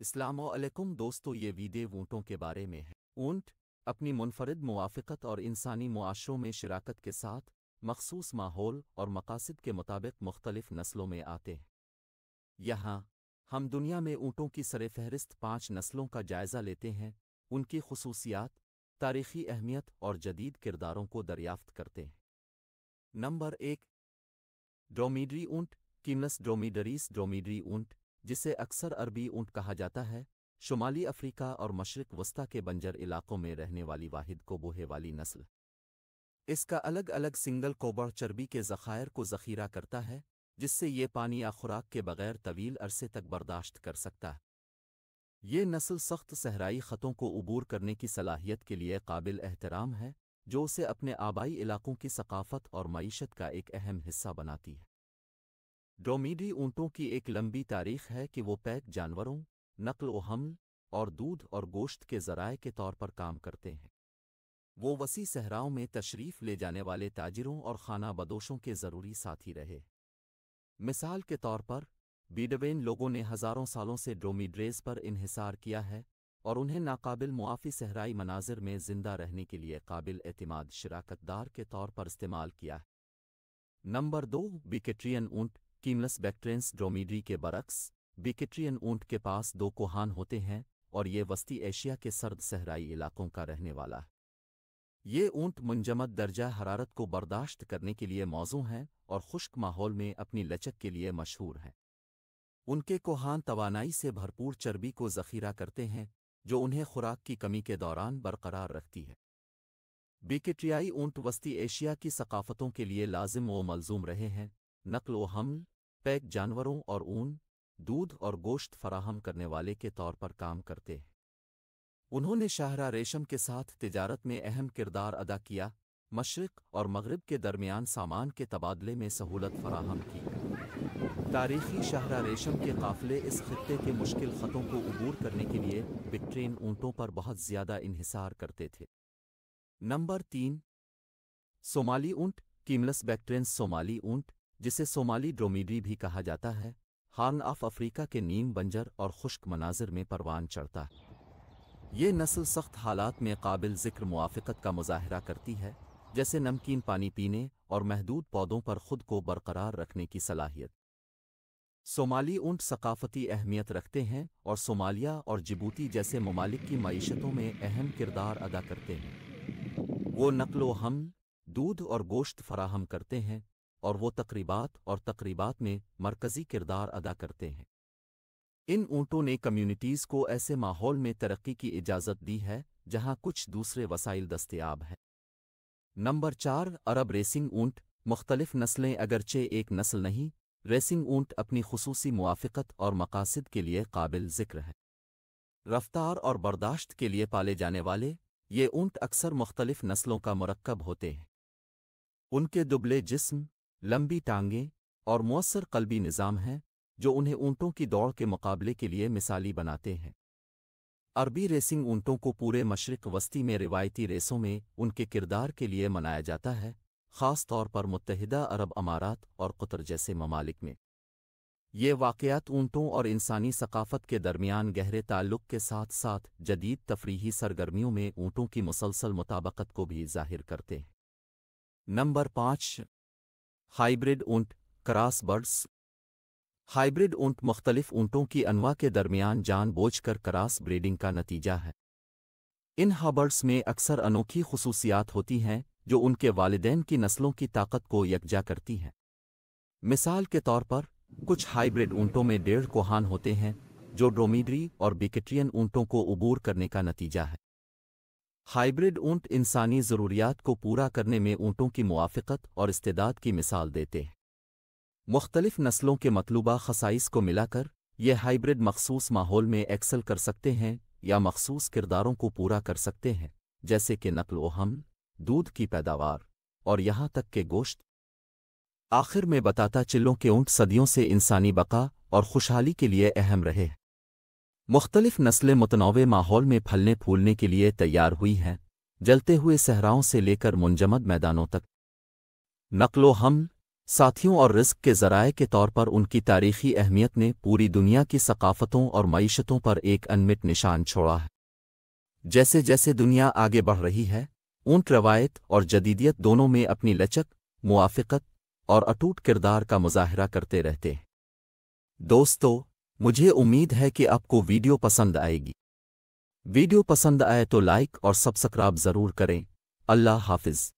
इस्लाम दोस्तों ये वीडियो ऊँटों के बारे में है ऊँट अपनी मुनफरद मुआफ़त और इंसानी मुआशों में शराकत के साथ मखसूस माहौल और मकासद के मुताबिक मुख्तलिफ़ नस्लों में आते हैं यहाँ हम दुनिया में ऊँटों की सरफहरिस्त पाँच नस्लों का जायज़ा लेते हैं उनकी खसूसियात तारीखी अहमियत और जदीद किरदारों को दरियाफ्त करते हैं नंबर एक ड्रोमीडरी ऊँट किमनस ड्रोमीडरीस ड्रोमीडरी ऊँट जिसे अक्सर अरबी ऊंट कहा जाता है शुमाली अफ्रीका और मशरक वस्ता के बंजर इलाकों में रहने वाली वाहिद कोबोहे वाली नस्ल इसका अलग अलग सिंगल कोबर चर्बी के ज़खायर को ज़खीरा करता है जिससे ये पानी या खुराक के बगैर तवील अरसे तक बर्दाश्त कर सकता है ये नस्ल सख्त सहराई ख़तों को अबूर करने की सलाहियत के लिए काबिल एहतराम है जो उसे अपने आबाई इलाकों की सकाफ़त और मीशत का एक अहम हिस्सा बनाती है ड्रोमीडी ऊंटों की एक लंबी तारीख है कि वो पैक जानवरों नकल व हमल और दूध और गोश्त के जराए के तौर पर काम करते हैं वो वसी सहराओं में तशरीफ़ ले जाने वाले ताजिरों और खाना बदोशों के ज़रूरी साथी रहे मिसाल के तौर पर बीडवेन लोगों ने हज़ारों सालों से ड्रोमीड्रेज पर इन्हिसार किया है और उन्हें नाकाबिल मुआफ़ी सहराई मनाजिर में ज़िंदा रहने के लिए काबिल एतमाद शराकतदार के तौर पर इस्तेमाल किया है नंबर दो बिकेट्रियन ऊंट कीमलस बैक्ट्रेंस ड्रोमीड्री के बरक्स बिकेट्रियन ऊंट के पास दो कोहान होते हैं और ये वस्ती एशिया के सर्द सहराई इलाकों का रहने वाला है ये ऊंट मुंजमद दर्जा हरारत को बर्दाश्त करने के लिए मौजू हैं और खुश्क माहौल में अपनी लचक के लिए मशहूर हैं उनके कोहान तवानाई से भरपूर चर्बी को जखीरा करते हैं जो उन्हें खुराक की कमी के दौरान बरकरार रखती है बिकेट्रियाई ऊंट वस्ती एशिया की सकाफतों के लिए लाजिम व मलजूम रहे हैं नकल व हमल पैक जानवरों और ऊन दूध और गोश्त फराहम करने वाले के तौर पर काम करते हैं उन्होंने शाहरा रेशम के साथ तिजारत में अहम किरदार अदा किया मशरक़ और मगरब के दरमियान सामान के तबादले में सहूलत फराहम की तारीखी शाहरा रेशम के काफ़िले इस खत्े के मुश्किल ख़तों को अबूर करने के लिए बिट्रेन ऊँटों पर बहुत ज़्यादा इन्हिसार करते थे नंबर तीन सोमाली ऊँट कीमलस बैक्ट्रेन सोमाली ऊँट जिसे सोमाली ड्रोमीडी भी कहा जाता है हार्न ऑफ अफ्रीका के नीम बंजर और खुश्क मनाजिर में परवान चढ़ता है ये नस्ल सख्त हालात में काबिल ज़िक्र मुआफ़त का मुजाहरा करती है जैसे नमकीन पानी पीने और महदूद पौधों पर खुद को बरकरार रखने की सलाहियत सोमाली ऊंट सकाफती अहमियत रखते हैं और सोमालिया और जिबूती जैसे ममालिक की मीशतों में अहम किरदार अदा करते हैं वो नकलो हम दूध और गोश्त फराहम करते हैं और वो तकरीबात और तकरीबात में मरकज़ी किरदार अदा करते हैं इन ऊँटों ने कम्यूनिटीज़ को ऐसे माहौल में तरक्की की इजाज़त दी है जहाँ कुछ दूसरे वसाइल दस्तियाब हैं नंबर चार अरब रेसिंग ऊँट मुख्तलिफ नस्लें अगरचे एक नस्ल नहीं रेसिंग ऊँट अपनी खसूसी मुआफ़त और मकासद के लिए काबिल ज़िक्र है रफ्तार और बर्दाश्त के लिए पाले जाने वाले ये ऊँट अक्सर मुख्तलिफ नस्लों का मरकब होते हैं उनके दुबले जिस्म लंबी टांगें और मौसर कल्बी निज़ाम हैं जो उन्हें ऊंटों की दौड़ के मुकाबले के लिए मिसाली बनाते हैं अरबी रेसिंग ऊंटों को पूरे मशरक वस्ती में रिवायती रेसों में उनके किरदार के लिए मनाया जाता है ख़ास तौर पर मुतहदा अरब अमारात और कुतर जैसे ममालिक में ये वाकयात ऊंटों और इंसानी सकाफ़त के दरमियान गहरे ताल्लुक के साथ साथ जदीद तफरीही सरगर्मियों में ऊंटों की मुसलसल मुताबकत को भी जाहिर करते हैं नंबर पाँच हाइब्रिड ऊंट क्रास बर्ड्स हाइब्रिड ऊंट मुख्तलिफ ऊंटों की अनवा के दरमियान जान बोझ कर क्रास ब्रीडिंग का नतीजा है इन हाबर्ड्स में अक्सर अनोखी खसूसियात होती हैं जो उनके वालदेन की नस्लों की ताकत को यकजा करती हैं मिसाल के तौर पर कुछ हाइब्रिड ऊंटों में डेढ़ कोहान होते हैं जो ड्रोमीड्री और बिकेट्रियन ऊंटों को उबूर करने का नतीजा है हाइब्रिड ऊंट इंसानी ज़रूरियात को पूरा करने में ऊँटों की मुआफ़त और इस्तेदाद की मिसाल देते हैं मुख्तलिफ़ नस्लों के मतलूबा खसाइस को मिलाकर ये हाइब्रिड मखसूस माहौल में एक्सल कर सकते हैं या मखसूस किरदारों को पूरा कर सकते हैं जैसे कि नकल व हमल दूध की पैदावार और यहाँ तक के गोश्त आखिर में बताता चिल्लों के ऊँट सदियों से इंसानी बका और खुशहाली के लिए अहम रहे हैं मुख्तलिफ नस्लें मुतनौव माहौल में फलने फूलने के लिए तैयार हुई हैं जलते हुए सहराओं से लेकर मुंजमद मैदानों तक नकलो हम साथियों और रिस्क के जराए के तौर पर उनकी तारीखी अहमियत ने पूरी दुनिया की सकाफ़तों और मीशतों पर एक अनमिट निशान छोड़ा है जैसे जैसे दुनिया आगे बढ़ रही है ऊंट रवायत और जदीदियत दोनों में अपनी लचक मुआफ़त और अटूट किरदार का मुजाहरा करते रहते हैं दोस्तों मुझे उम्मीद है कि आपको वीडियो पसंद आएगी वीडियो पसंद आए तो लाइक और सब्सक्राइब ज़रूर करें अल्लाह हाफिज़